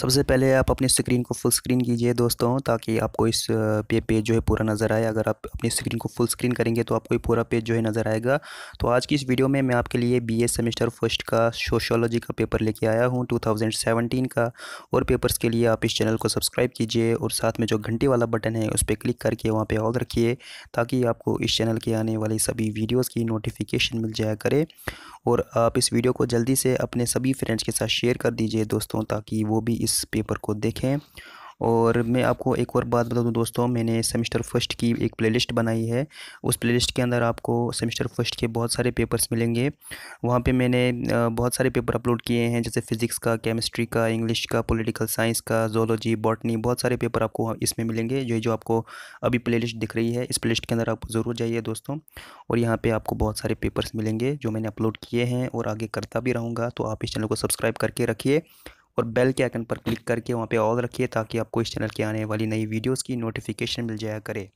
सबसे पहले आप अपनी स्क्रीन को फुल स्क्रीन कीजिए दोस्तों ताकि आपको इस पे पेज जो है पूरा नज़र आए अगर आप अपनी स्क्रीन को फुल स्क्रीन करेंगे तो आपको ये पूरा पेज जो है नज़र आएगा तो आज की इस वीडियो में मैं आपके लिए बी ए सेमेस्टर फर्स्ट का सोशोलॉजी का पेपर लेके आया हूँ टू थाउजेंड सेवनटीन का और पेपर्स के लिए आप इस चैनल को सब्सक्राइब कीजिए और साथ में जो घंटी वाला बटन है उस पर क्लिक करके वहाँ पर ऑल रखिए ताकि आपको इस चैनल के आने वाली सभी वीडियोज़ की नोटिफिकेशन मिल जाया करे और आप इस वीडियो को जल्दी से अपने सभी फ्रेंड्स के साथ शेयर कर दीजिए दोस्तों ताकि वो भी इस पेपर को देखें और मैं आपको एक और बात बता दूं दोस्तों मैंने सेमेस्टर फर्स्ट की एक प्लेलिस्ट बनाई है उस प्लेलिस्ट के अंदर आपको सेमेस्टर फर्स्ट के बहुत सारे पेपर्स मिलेंगे वहाँ पे मैंने बहुत सारे पेपर अपलोड किए हैं जैसे फ़िज़िक्स का केमिस्ट्री का इंग्लिश का पॉलिटिकल साइंस का जोलॉजी बॉटनी बहुत सारे पेपर आपको इसमें मिलेंगे जो जो आपको अभी प्ले दिख रही है इस प्ले के अंदर आप ज़रूर जाइए दोस्तों और यहाँ पर आपको बहुत सारे पेपर्स मिलेंगे जो मैंने अपलोड किए हैं और आगे करता भी रहूँगा तो आप इस चैनल को सब्सक्राइब करके रखिए और बेल के आइकन पर क्लिक करके वहाँ पे ऑल रखिए ताकि आपको इस चैनल के आने वाली नई वीडियोस की नोटिफिकेशन मिल जाया करे